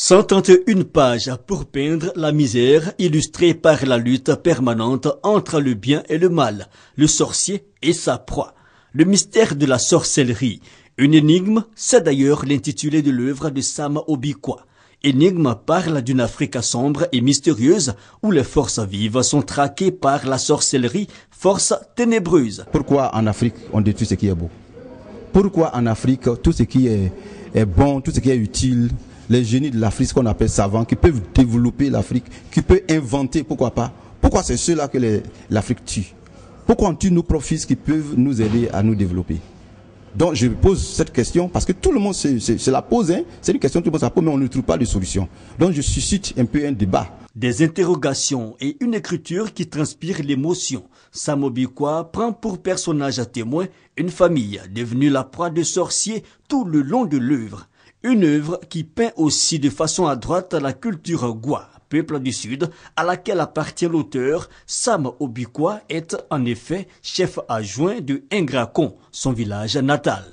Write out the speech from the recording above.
131 pages pour peindre la misère illustrée par la lutte permanente entre le bien et le mal, le sorcier et sa proie. Le mystère de la sorcellerie, une énigme, c'est d'ailleurs l'intitulé de l'œuvre de Sam Obikwa. Énigme parle d'une Afrique sombre et mystérieuse où les forces vives sont traquées par la sorcellerie, force ténébreuse. Pourquoi en Afrique on détruit ce qui est beau Pourquoi en Afrique tout ce qui est bon, tout ce qui est utile, les génies de l'Afrique, ce qu'on appelle savants, qui peuvent développer l'Afrique, qui peuvent inventer, pourquoi pas. Pourquoi c'est ceux-là que l'Afrique tue Pourquoi on tue nos profils qui peuvent nous aider à nous développer donc je pose cette question parce que tout le monde se, la pose, hein. c'est une question que tout le monde se la pose, mais on ne trouve pas de solution. Donc je suscite un peu un débat. Des interrogations et une écriture qui transpire l'émotion. Samobikwa prend pour personnage à témoin une famille devenue la proie de sorciers tout le long de l'œuvre. Une œuvre qui peint aussi de façon adroite la culture Gua, peuple du Sud, à laquelle appartient l'auteur, Sam Obikwa est en effet chef adjoint de Ingracon, son village natal.